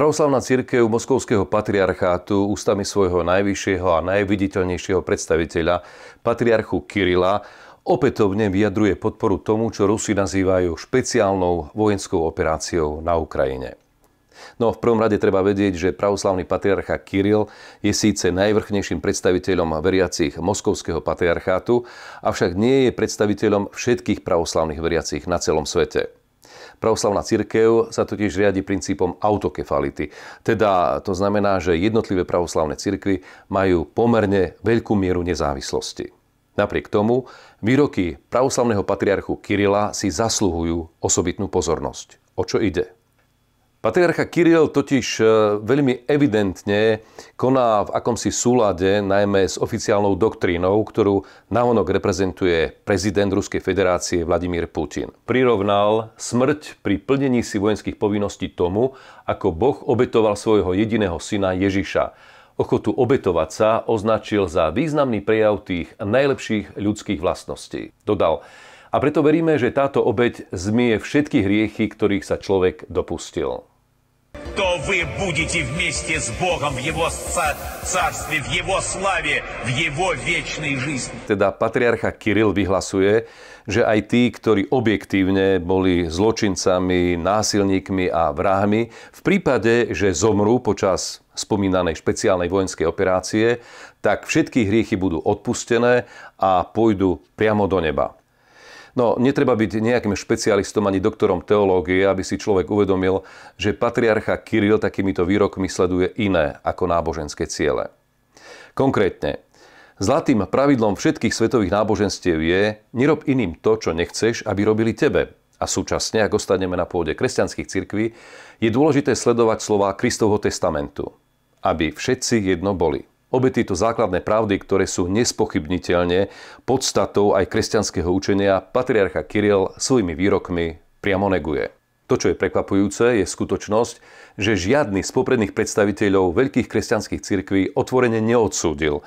Pravoslavná církev Moskovského patriarchátu ústami svojho najvyššieho a najviditeľnejšieho predstaviteľa, patriarchu Kirila, opätovne vyjadruje podporu tomu, čo Rusi nazývajú špeciálnou vojenskou operáciou na Ukrajine. No v prvom rade treba vedieť, že pravoslavný patriarcha Kiril je síce najvrchnejším predstaviteľom veriacich Moskovského patriarchátu, avšak nie je predstaviteľom všetkých pravoslavných veriacich na celom svete. Pravoslavná cirkev sa totiž riadi princípom autokefality. Teda to znamená, že jednotlivé pravoslavné cirkvy majú pomerne veľkú mieru nezávislosti. Napriek tomu výroky pravoslavného patriarchu Kirila si zasluhujú osobitnú pozornosť. O čo ide? Patriarcha Kirill totiž e, veľmi evidentne koná v akomsi súlade najmä s oficiálnou doktrínou, ktorú navonok reprezentuje prezident Ruskej federácie Vladimír Putin. Prirovnal smrť pri plnení si vojenských povinností tomu, ako Boh obetoval svojho jediného syna Ježiša. Ochotu obetovať sa označil za významný prejav tých najlepších ľudských vlastností. Dodal, a preto veríme, že táto obeď zmie všetky hriechy, ktorých sa človek dopustil то вы будете вместе с Богом в Его царстве, в Его славе, в Его вечной жизни. Teda patriarcha Kiril vyhlasuje, že aj tí, ktorí objektívne boli zločincami, násilníkmi a vrahmi, v prípade, že zomrú počas spomínanej špeciálnej vojenskej operácie, tak všetky hriechy budú odpustené a pôjdu priamo do neba. No, netreba byť nejakým špecialistom ani doktorom teológie, aby si človek uvedomil, že patriarcha Kiril takýmito výrokmi sleduje iné ako náboženské ciele. Konkrétne, zlatým pravidlom všetkých svetových náboženstiev je nerob iným to, čo nechceš, aby robili tebe. A súčasne, ak ostaneme na pôde kresťanských cirkví, je dôležité sledovať slova Kristovho testamentu, aby všetci jedno boli. Obe tieto základné pravdy, ktoré sú nespochybniteľne podstatou aj kresťanského učenia, patriarcha Kiril svojimi výrokmi priamo neguje. To, čo je prekvapujúce, je skutočnosť, že žiadny z popredných predstaviteľov veľkých kresťanských cirkví otvorene neodsúdil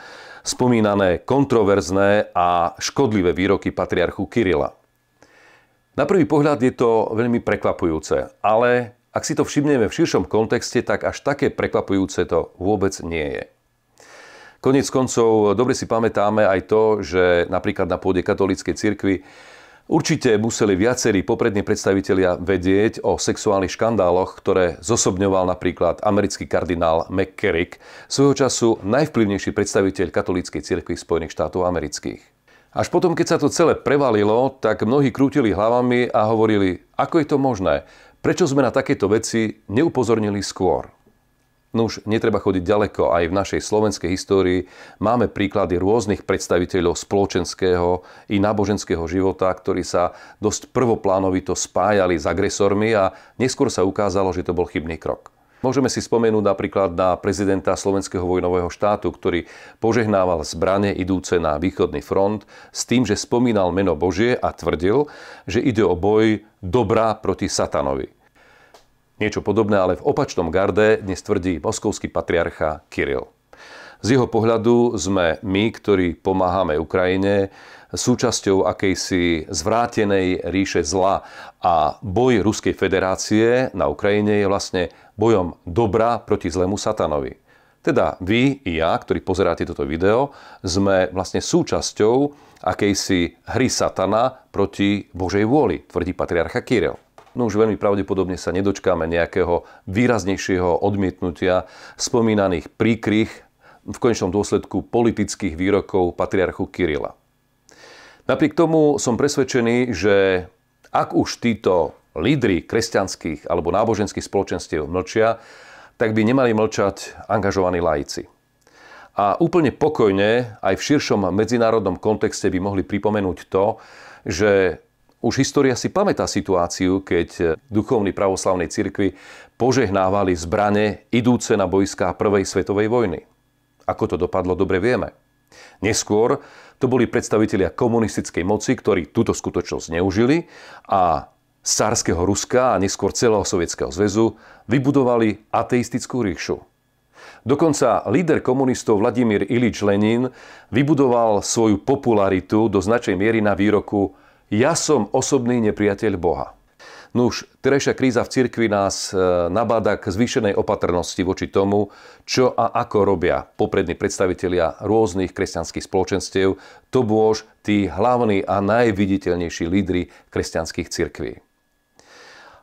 spomínané kontroverzné a škodlivé výroky patriarchu Kirila. Na prvý pohľad je to veľmi prekvapujúce, ale ak si to všimneme v širšom kontexte, tak až také prekvapujúce to vôbec nie je. Konec koncov, dobre si pamätáme aj to, že napríklad na pôde katolíckej cirkvi Určite museli viacerí poprední predstavitelia vedieť o sexuálnych škandáloch, ktoré zosobňoval napríklad americký kardinál McCarrick, svojho času najvplyvnejší predstaviteľ katolíckej cirkvi Spojených štátov amerických. Až potom, keď sa to celé prevalilo, tak mnohí krútili hlavami a hovorili, ako je to možné, prečo sme na takéto veci neupozornili skôr. No už netreba chodiť ďaleko, aj v našej slovenskej histórii máme príklady rôznych predstaviteľov spoločenského i náboženského života, ktorí sa dosť prvoplánovito spájali s agresormi a neskôr sa ukázalo, že to bol chybný krok. Môžeme si spomenúť napríklad na prezidenta Slovenského vojnového štátu, ktorý požehnával zbrane idúce na východný front s tým, že spomínal meno Božie a tvrdil, že ide o boj dobrá proti satanovi. Niečo podobné ale v opačnom garde dnes tvrdí moskovský patriarcha Kiril. Z jeho pohľadu sme my, ktorí pomáhame Ukrajine, súčasťou akejsi zvrátenej ríše zla a boj Ruskej federácie na Ukrajine je vlastne bojom dobra proti zlému satanovi. Teda vy i ja, ktorí pozeráte toto video, sme vlastne súčasťou akejsi hry satana proti Božej vôli, tvrdí patriarcha Kirill. No už veľmi pravdepodobne sa nedočkáme nejakého výraznejšieho odmietnutia spomínaných príkrych, v konečnom dôsledku politických výrokov patriarchu Kirila. Napriek tomu som presvedčený, že ak už títo lídry kresťanských alebo náboženských spoločenstiev mlčia, tak by nemali mlčať angažovaní laici. A úplne pokojne aj v širšom medzinárodnom kontexte by mohli pripomenúť to, že už história si pamätá situáciu, keď duchovní pravoslavnej cirkvi požehnávali zbrane idúce na bojská Prvej svetovej vojny. Ako to dopadlo, dobre vieme. Neskôr to boli predstavitelia komunistickej moci, ktorí túto skutočnosť neužili a z cárskeho Ruska a neskôr celého Sovietskeho zväzu vybudovali ateistickú ríšu. Dokonca líder komunistov Vladimír Ilič Lenin vybudoval svoju popularitu do značnej miery na výroku ja som osobný nepriateľ Boha. Nuž, terajšia kríza v cirkvi nás e, nabáda k zvýšenej opatrnosti voči tomu, čo a ako robia poprední predstavitelia rôznych kresťanských spoločenstiev, to bôž tí hlavní a najviditeľnejší lídry kresťanských cirkví.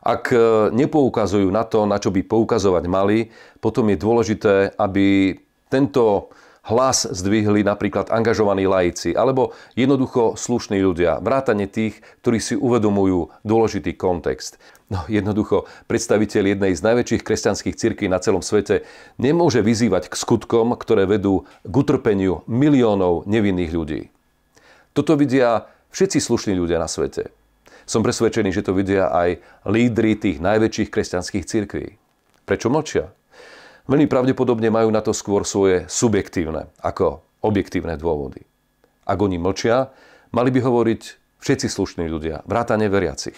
Ak e, nepoukazujú na to, na čo by poukazovať mali, potom je dôležité, aby tento hlas zdvihli napríklad angažovaní laici alebo jednoducho slušní ľudia, vrátane tých, ktorí si uvedomujú dôležitý kontext. No jednoducho, predstaviteľ jednej z najväčších kresťanských cirkví na celom svete nemôže vyzývať k skutkom, ktoré vedú k utrpeniu miliónov nevinných ľudí. Toto vidia všetci slušní ľudia na svete. Som presvedčený, že to vidia aj lídry tých najväčších kresťanských cirkví. Prečo mlčia? veľmi pravdepodobne majú na to skôr svoje subjektívne ako objektívne dôvody. Ak oni mlčia, mali by hovoriť všetci slušní ľudia, vrátane veriacich.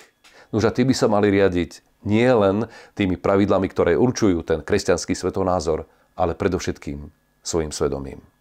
Nože tí by sa mali riadiť nie len tými pravidlami, ktoré určujú ten kresťanský svetonázor, ale predovšetkým svojim svedomím.